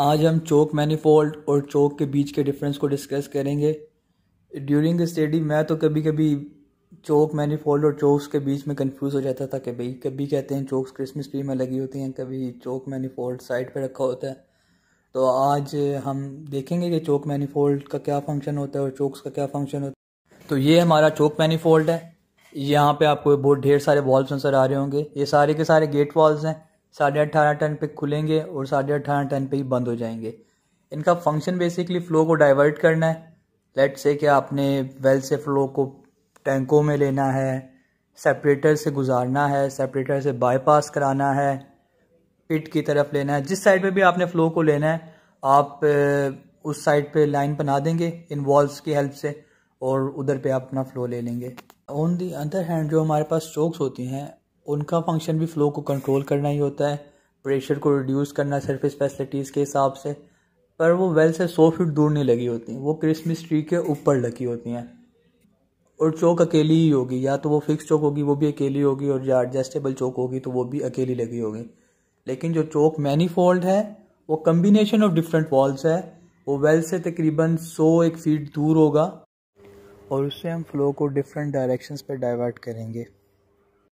आज हम चौक मैनीफोल्ड और चौक के बीच के डिफरेंस को डिस्कस करेंगे ड्यूरिंग स्टडी मैं तो कभी कभी चौक मैनीफोल्ड और चौक्स के बीच में कंफ्यूज हो जाता था कि भाई कभी कहते हैं चौक क्रिसमस ट्री में लगी होती हैं कभी चौक मैनीफोल्ड साइड पर रखा होता है तो आज हम देखेंगे कि चौक मैनीफोल्ड का क्या फंक्शन होता है और चौक्स का क्या फंक्शन होता है तो ये हमारा चौक मैनीफोल्ड है यहाँ पे आपको बहुत ढेर सारे वॉल्स नज़र आ रहे होंगे ये सारे के सारे गेट वॉल्स हैं साढ़े अट्ठारह टन पे खुलेंगे और साढ़े अट्ठारह टन पे ही बंद हो जाएंगे इनका फंक्शन बेसिकली फ़्लो को डाइवर्ट करना है लेट से कि आपने वेल से फ़्लो को टैंकों में लेना है सेपरेटर से गुजारना है सेपरेटर से बाईपास कराना है पिट की तरफ लेना है जिस साइड पे भी आपने फ़्लो को लेना है आप उस साइड पे लाइन बना देंगे इन वॉल्स की हेल्प से और उधर पे आप अपना फ़्लो ले लेंगे ऑन दी अदर हैंड जो हमारे पास स्ट्रोक्स होती हैं उनका फंक्शन भी फ़्लो को कंट्रोल करना ही होता है प्रेशर को रिड्यूस करना सरफेस फैसिलिटीज़ के हिसाब से पर वो वेल से सौ फीट दूर नहीं लगी होती वो क्रिसमस ट्री के ऊपर लगी होती हैं और चौक अकेली ही होगी या तो वो फिक्स चौक होगी वो भी अकेली होगी और या एडजस्टेबल चौक होगी तो वो भी अकेली लगी होगी लेकिन जो चौक मैनीफोल्ड है वो कम्बिनेशन ऑफ डिफरेंट वॉल्स है वो वेल से तकरीबन सौ एक फीट दूर होगा और उससे हम फ्लो को डिफरेंट डायरेक्शंस पर डाइवर्ट करेंगे